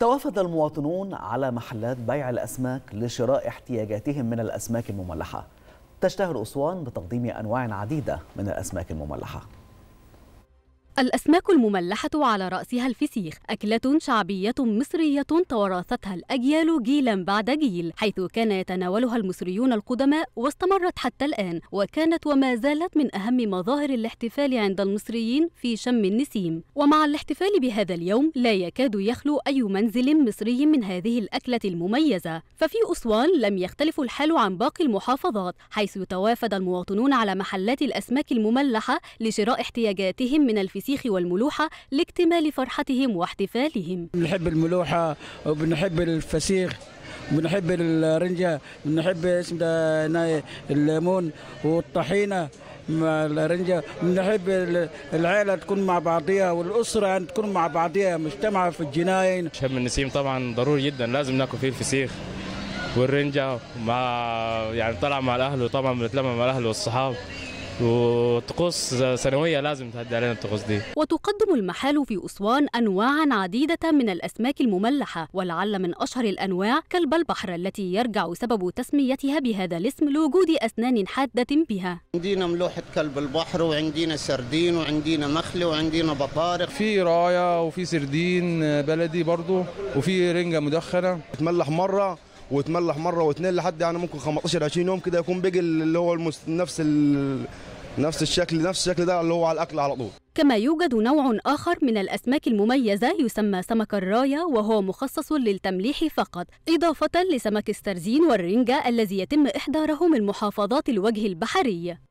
توافد المواطنون على محلات بيع الأسماك لشراء احتياجاتهم من الأسماك المملحة تشتهر أسوان بتقديم أنواع عديدة من الأسماك المملحة الأسماك المملحة على رأسها الفسيخ أكلة شعبية مصرية توارثتها الأجيال جيلا بعد جيل حيث كان يتناولها المصريون القدماء واستمرت حتى الآن وكانت وما زالت من أهم مظاهر الاحتفال عند المصريين في شم النسيم ومع الاحتفال بهذا اليوم لا يكاد يخلو أي منزل مصري من هذه الأكلة المميزة ففي أسوان لم يختلف الحال عن باقي المحافظات حيث توافد المواطنون على محلات الأسماك المملحة لشراء احتياجاتهم من الفسيخ البطيخ والملوحة لاكتمال فرحتهم واحتفالهم بنحب الملوحة وبنحب الفسيخ بنحب الرنجة بنحب اسم ده الليمون والطحينة مع الرنجة بنحب العائلة تكون مع بعضيها والأسرة أن يعني تكون مع بعضيها مجتمعة في الجناين شم النسيم طبعا ضروري جدا لازم ناكل فيه الفسيخ والرنجة مع يعني طلع مع الأهل وطبعا بنتلمع مع الأهل والصحاب وطقوس سنويه لازم تعدي علينا الطقوس دي وتقدم المحال في اسوان انواعا عديده من الاسماك المملحه ولعل من اشهر الانواع كلب البحر التي يرجع سبب تسميتها بهذا الاسم لوجود اسنان حاده بها عندنا ملوحه كلب البحر وعندنا سردين وعندنا مخلي وعندنا بطارق في رايه وفي سردين بلدي برضه وفي رنجه مدخنه تملح مره وتملح مره واثنين لحد يعني ممكن 15 20 يوم كده يكون بقي اللي هو المس... نفس ال... نفس الشكل نفس الشكل ده اللي هو على الاكل على طول كما يوجد نوع آخر من الأسماك المميزة يسمى سمك الراية وهو مخصص للتمليح فقط إضافة لسمك السردين والرنجة الذي يتم إحضاره من محافظات الوجه البحري